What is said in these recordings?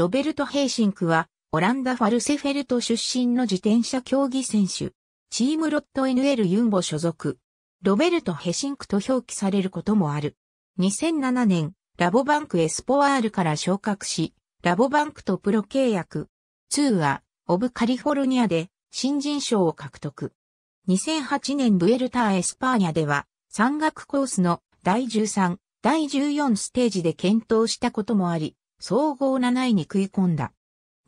ロベルト・ヘイシンクは、オランダ・ファルセフェルト出身の自転車競技選手。チームロット NL ユンボ所属。ロベルト・ヘシンクと表記されることもある。2007年、ラボバンクエスポワールから昇格し、ラボバンクとプロ契約。ツーは、オブカリフォルニアで新人賞を獲得。2008年ブエルターエスパーニャでは、山岳コースの第13、第14ステージで検討したこともあり、総合7位に食い込んだ。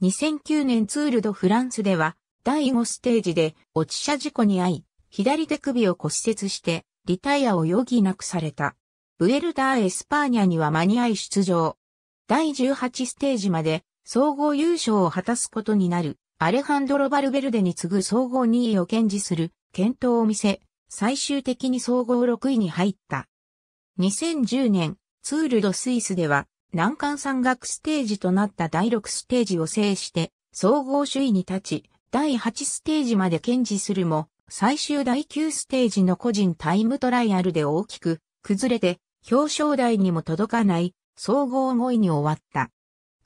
2009年ツールドフランスでは、第5ステージで落ち車事故に遭い、左手首を骨折して、リタイアを余儀なくされた。ブエルダー・エスパーニャには間に合い出場。第18ステージまで総合優勝を果たすことになる、アレハンドロ・バルベルデに次ぐ総合2位を堅持する、検討を見せ、最終的に総合6位に入った。2010年、ツールドスイスでは、難関山岳ステージとなった第6ステージを制して、総合首位に立ち、第8ステージまで堅持するも、最終第9ステージの個人タイムトライアルで大きく崩れて表彰台にも届かない総合5位に終わった。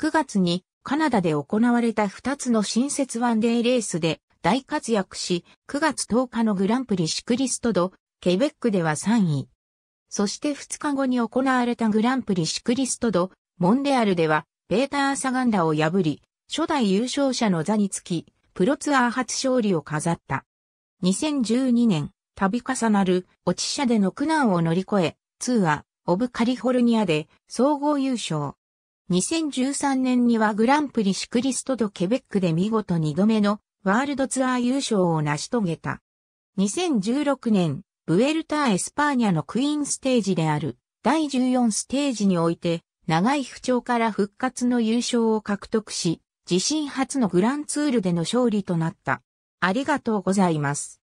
9月にカナダで行われた2つの新設ワンデーレースで大活躍し、9月10日のグランプリシクリストド、ケベックでは3位。そして2日後に行われたグランプリシクリストド、モンデアルでは、ペーター・サガンダを破り、初代優勝者の座につき、プロツアー初勝利を飾った。2012年、度重なる落ち者での苦難を乗り越え、ツアー、オブカリフォルニアで総合優勝。2013年にはグランプリシクリストド・ケベックで見事2度目のワールドツアー優勝を成し遂げた。2016年、ブエルタ・ー・エスパーニャのクイーンステージである第14ステージにおいて、長い不調から復活の優勝を獲得し、自身初のグランツールでの勝利となった。ありがとうございます。